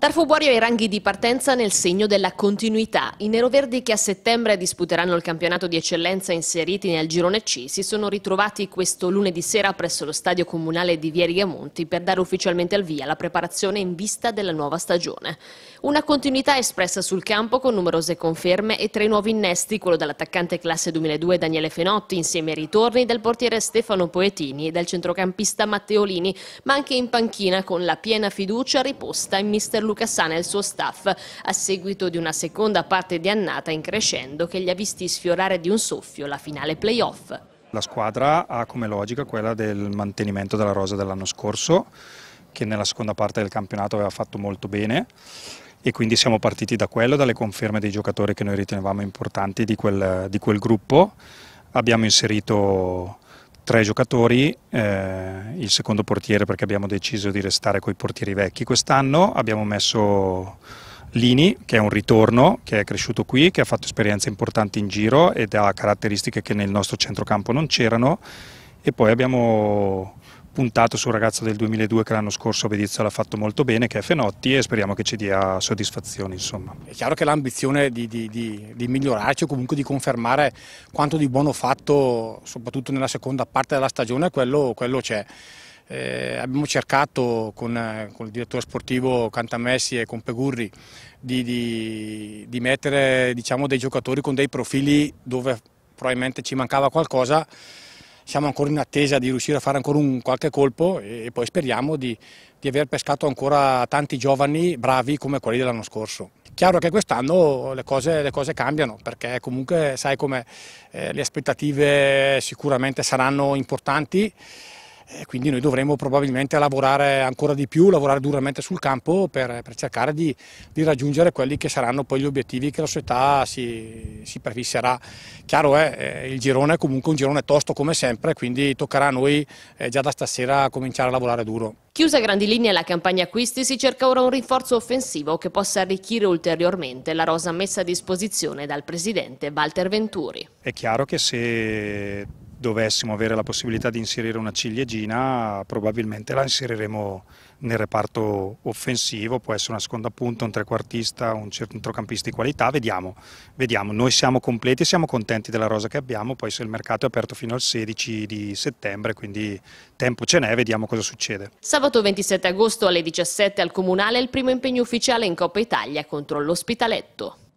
Tarfubuario ai ranghi di partenza nel segno della continuità. I neroverdi che a settembre disputeranno il campionato di eccellenza inseriti nel girone C si sono ritrovati questo lunedì sera presso lo stadio comunale di Vieri Monti per dare ufficialmente al via la preparazione in vista della nuova stagione. Una continuità espressa sul campo con numerose conferme e tre nuovi innesti, quello dall'attaccante classe 2002 Daniele Fenotti insieme ai ritorni del portiere Stefano Poetini e del centrocampista Matteolini, ma anche in panchina con la piena fiducia riposta in mister Luca Sana e il suo staff a seguito di una seconda parte di annata in crescendo che gli ha visti sfiorare di un soffio la finale playoff. La squadra ha come logica quella del mantenimento della rosa dell'anno scorso che nella seconda parte del campionato aveva fatto molto bene e quindi siamo partiti da quello, dalle conferme dei giocatori che noi ritenevamo importanti di quel, di quel gruppo. Abbiamo inserito tre giocatori, eh, il secondo portiere perché abbiamo deciso di restare con i portieri vecchi. Quest'anno abbiamo messo Lini, che è un ritorno, che è cresciuto qui, che ha fatto esperienze importanti in giro ed ha caratteristiche che nel nostro centrocampo non c'erano e poi abbiamo puntato sul ragazzo del 2002 che l'anno scorso a Bedizio l'ha fatto molto bene, che è Fenotti, e speriamo che ci dia soddisfazioni. Insomma. È chiaro che l'ambizione di, di, di, di migliorarci o comunque di confermare quanto di buono fatto, soprattutto nella seconda parte della stagione, quello, quello c'è. Eh, abbiamo cercato con, con, il direttore sportivo Cantamessi e con Pegurri di, di, di mettere diciamo, dei giocatori con dei profili dove probabilmente ci mancava qualcosa siamo ancora in attesa di riuscire a fare ancora un, qualche colpo e, poi speriamo di, di aver pescato ancora tanti giovani bravi come quelli dell'anno scorso chiaro che quest'anno le cose, le cose, cambiano perché comunque sai come eh, le aspettative sicuramente saranno importanti eh, quindi noi dovremo probabilmente lavorare ancora di più, lavorare duramente sul campo per, per cercare di, di, raggiungere quelli che saranno poi gli obiettivi che la società si, si prefisserà. Chiaro è, eh, eh, il girone è comunque un girone tosto come sempre, quindi toccherà a noi già da stasera cominciare a lavorare duro. Chiusa a grandi linee la campagna acquisti, si cerca ora un rinforzo offensivo che possa arricchire ulteriormente la rosa messa a disposizione dal presidente Walter Venturi. È chiaro che se dovessimo avere la possibilità di inserire una ciliegina, probabilmente la inseriremo nel reparto offensivo, può essere una seconda punta, un trequartista, un centrocampista di qualità, vediamo, vediamo. Noi siamo completi siamo contenti della rosa che abbiamo, poi se il mercato è aperto fino al 16 di settembre, quindi tempo ce n'è, vediamo cosa succede. Sabato 27 agosto alle 17 al Comunale il primo impegno ufficiale in Coppa Italia contro l'Ospitaletto.